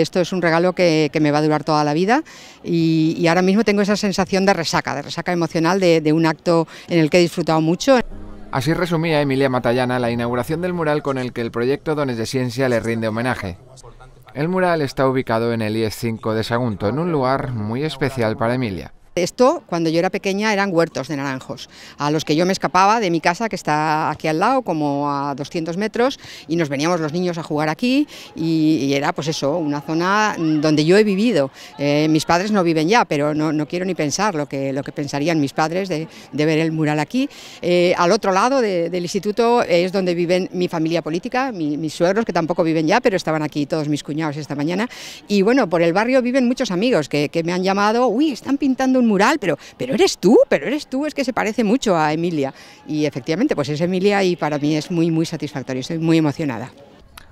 Esto es un regalo que, me va a durar toda la vida y, ahora mismo tengo esa sensación de resaca, de resaca emocional de, de un acto en el que he disfrutado mucho. Así resumía Emilia Matallana la inauguración del mural con el que el proyecto Dones de Ciencia le rinde homenaje. El mural está ubicado en el IES 5 de Sagunto, en un lugar muy especial para Emilia. Esto, cuando yo era pequeña, eran huertos de naranjos, a los que yo me escapaba de mi casa, que está aquí al lado, como a 200 metros, y nos veníamos los niños a jugar aquí, y, era pues eso, una zona donde yo he vivido. Eh, mis padres no viven ya, pero no, quiero ni pensar lo que, lo que pensarían mis padres de, ver el mural aquí. Eh, al otro lado del instituto es donde viven mi familia política, mis suegros, que tampoco viven ya, pero estaban aquí todos mis cuñados esta mañana, y bueno, por el barrio viven muchos amigos que, que me han llamado, uy, están pintando un mural, pero, pero eres tú, pero eres tú, es que se parece mucho a Emilia. Y efectivamente, pues es Emilia y para mí es muy, muy satisfactorio, estoy muy emocionada.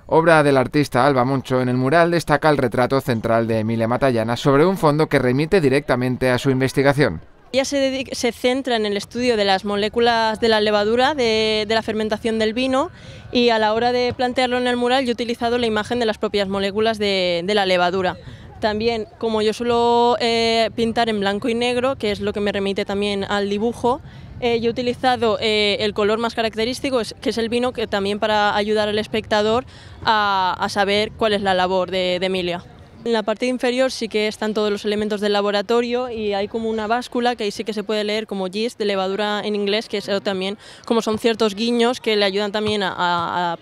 Obra del artista Alba Moncho en el mural destaca el retrato central de Emilia Matallana sobre un fondo que remite directamente a su investigación. Ella se, centra en el estudio de las moléculas de la levadura, de, la fermentación del vino y a la hora de plantearlo en el mural yo he utilizado la imagen de las propias moléculas de la levadura. También, como yo suelo eh, pintar en blanco y negro, que es lo que me remite también al dibujo, eh, yo he utilizado eh, el color más característico, que es el vino, que también para ayudar al espectador a, saber cuál es la labor de, Emilia. En la parte inferior sí que están todos los elementos del laboratorio y hay como una báscula que ahí sí que se puede leer como yeast de levadura en inglés, que es también como son ciertos guiños que le ayudan también a,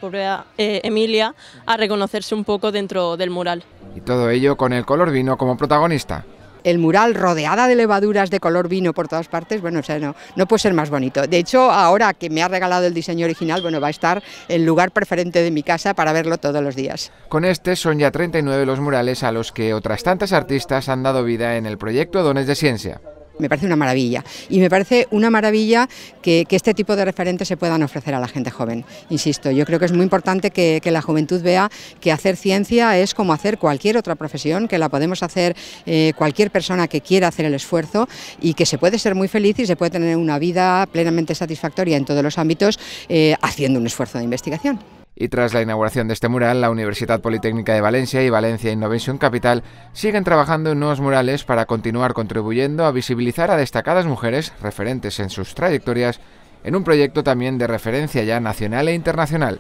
Emilia a reconocerse un poco dentro del mural. Y todo ello con el color vino como protagonista el mural rodeada de levaduras de color vino por todas partes, bueno, no, no puede ser más bonito. De hecho, ahora que me ha regalado el diseño original, bueno, va a estar el lugar preferente de mi casa para verlo todos los días. Con este son ya 39 los murales a los que otras tantas artistas han dado vida en el proyecto Dones de Ciencia. Me parece una maravilla y me parece una maravilla que, este tipo de referentes se puedan ofrecer a la gente joven. Insisto, yo creo que es muy importante que, la juventud vea que hacer ciencia es como hacer cualquier otra profesión, que la podemos hacer eh, cualquier persona que quiera hacer el esfuerzo y que se puede ser muy feliz y se puede tener una vida plenamente satisfactoria en todos los ámbitos eh, haciendo un esfuerzo de investigación. Y tras la inauguración de este mural, la Universidad Politécnica de Valencia y Valencia Innovation Capital siguen trabajando en nuevos murales para continuar contribuyendo a visibilizar a destacadas mujeres referentes en sus trayectorias en un proyecto también de referencia ya nacional e internacional.